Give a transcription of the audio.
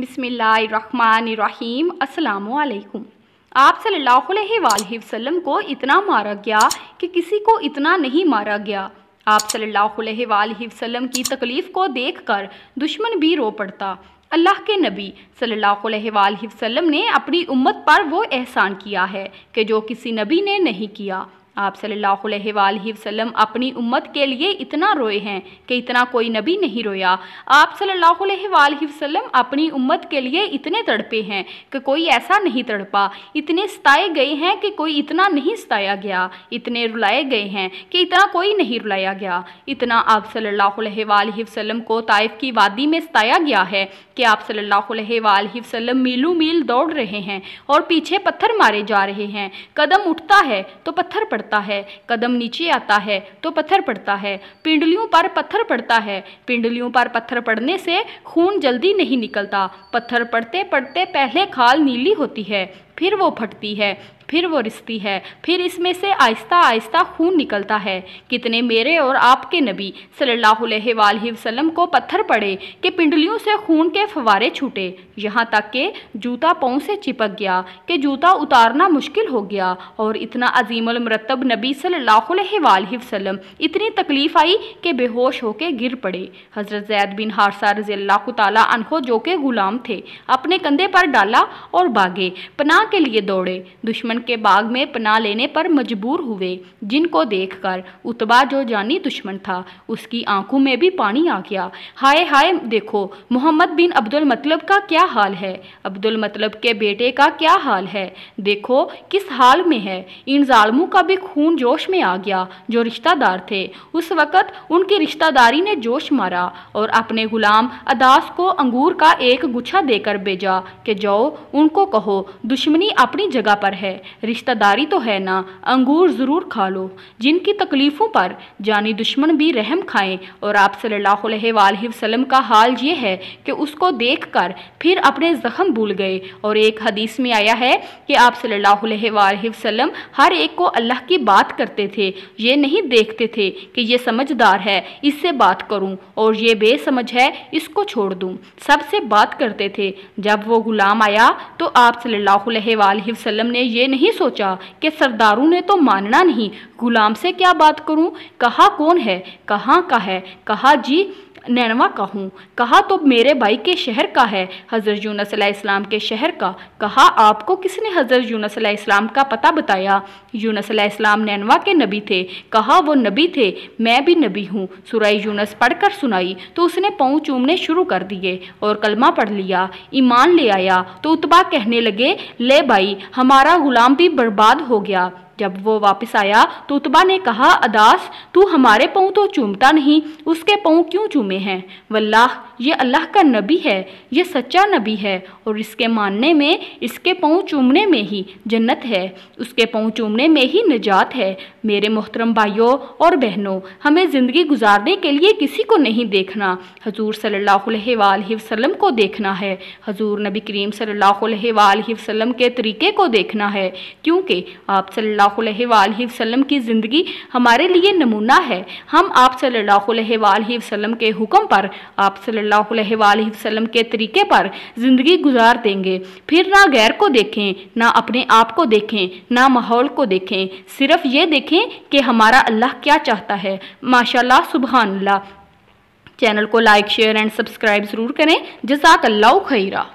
बिसमीम असलकुम आप सल्लल्लाहु अलैहि वसल्लम को इतना मारा गया कि किसी को इतना नहीं मारा गया आप सल्लल्लाहु अलैहि वसल्लम की तकलीफ़ को देखकर दुश्मन भी रो पड़ता अल्लाह के नबी सल्लल्लाहु अलैहि वसल्लम ने अपनी उम्मत पर वो एहसान किया है कि जो किसी नबी ने नहीं किया आप सल्लल्लाहु वसम अपनी उम्मत के लिए इतना रोए हैं कि इतना कोई नबी नहीं रोया आप सल्लल्लाहु वसम अपनी उम्मत के लिए इतने तड़पे हैं कि कोई ऐसा नहीं तड़पा इतने सताए गए हैं कि कोई इतना नहीं सताया गया इतने रुलाए गए हैं कि इतना कोई नहीं रुलाया गया इतना आप सल्ला वसम को ताइफ की वादी में सताया गया है कि आप सल्ला वसम मीलू मील दौड़ रहे हैं और पीछे पत्थर मारे जा रहे हैं कदम उठता है तो पत्थर पड़ता पड़ता है कदम नीचे आता है तो पत्थर पड़ता है पिंडलियों पर पत्थर पड़ता है पिंडलियों पर पत्थर पड़ने से खून जल्दी नहीं निकलता पत्थर पड़ते पड़ते पहले खाल नीली होती है फिर वो फटती है फिर वो रिसती है फिर इसमें से आहिस्ता आहिस्ता खून निकलता है कितने मेरे और आपके नबी सल्लल्लाहु अलैहि वसल्लम को पत्थर पड़े कि पिंडलियों से खून के फवारे छूटे यहाँ तक कि जूता पाँव से चिपक गया कि जूता उतारना मुश्किल हो गया और इतना अजीमरतब मरतब नबी सल्लल्लाहु अलैहि वसल्लम इतनी तकलीफ़ आई कि बेहोश होकर गिर पड़े हज़रत जैद बिन हारसा रजी अल्लाह तला जो के ग़ुलाम थे अपने कंधे पर डाला और भागे पनाह के लिए दौड़े दुश्मन के बाग में पना लेने पर मजबूर हुए जिनको देखकर उतबा जो जानी दुश्मन था उसकी आंखों में भी पानी आ गया हाय हाय देखो मोहम्मद बिन अब्दुल मतलब का क्या हाल है अब्दुल मतलब के बेटे का क्या हाल है देखो किस हाल में है इन जालमों का भी खून जोश में आ गया जो रिश्तेदार थे उस वक़्त उनकी रिश्तेदारी ने जोश मारा और अपने गुलाम अदास को अंगूर का एक गुच्छा देकर भेजा कि जाओ उनको कहो दुश्मन जिमनी अपनी जगह पर है रिश्तेदारी तो है ना अंगूर ज़रूर खा लो जिनकी तकलीफ़ों पर जानी दुश्मन भी रहम खाएं और आप सल्लाम का हाल ये है कि उसको देखकर फिर अपने ज़ख्म भूल गए और एक हदीस में आया है कि आप सल्लल्लाहु हर एक को अल्लाह की बात करते थे ये नहीं देखते थे कि ये समझदार है इससे बात करूँ और ये बेसमझ है इसको छोड़ दूँ सबसे बात करते थे जब वो गुलाम आया तो आप सल्ला वसल्लम ने यह नहीं सोचा कि सरदारों ने तो मानना नहीं गुलाम से क्या बात करूं कहा कौन है कहाँ का है कहा जी नैनवा का हूँ कहा तो मेरे भाई के शहर का है हज़रत यूनस इस्लाम के शहर का कहा आपको किसने हज़रत यूनस इस्लाम का पता बताया यूनस इस्लाम नैनवा के नबी थे कहा वो नबी थे मैं भी नबी हूँ सुराई यूनस पढ़कर सुनाई तो उसने पाँव चूमने शुरू कर दिए और कलमा पढ़ लिया ईमान ले आया तो उतबा कहने लगे ले भाई हमारा गुलाम भी बर्बाद हो गया जब वो वापस आया तो उतबा ने कहा अदास तू हमारे पाँव तो चूमता नहीं उसके पाँव क्यों चूमे हैं वल्लाह ये अल्लाह का नबी है ये सच्चा नबी है और इसके मानने में इसके पाँव चूमने में ही जन्नत है उसके पाँव चूमने में ही निजात है मेरे मोहतरम भाइयों और बहनों हमें ज़िंदगी गुजारने के लिए किसी को नहीं देखना हजूर सल्ला वसम को देखना है हजूर नबी करीम सल्ला वसम के तरीके को देखना है क्योंकि आप सल्ला सल्लल्लाहु की ज़िंदगी हमारे लिए नमूना है हम आप सल्लल्लाहु वसम के हुक्म पर आप सल्लल्लाहु वसम के तरीके पर ज़िंदगी गुजार देंगे फिर ना गैर को देखें ना अपने आप को देखें ना माहौल को देखें सिर्फ ये देखें कि हमारा अल्लाह क्या चाहता है माशा सुबहानल्ला चैनल को लाइक शेयर एंड सब्सक्राइब ज़रूर करें जजाक अल्लाह खैरा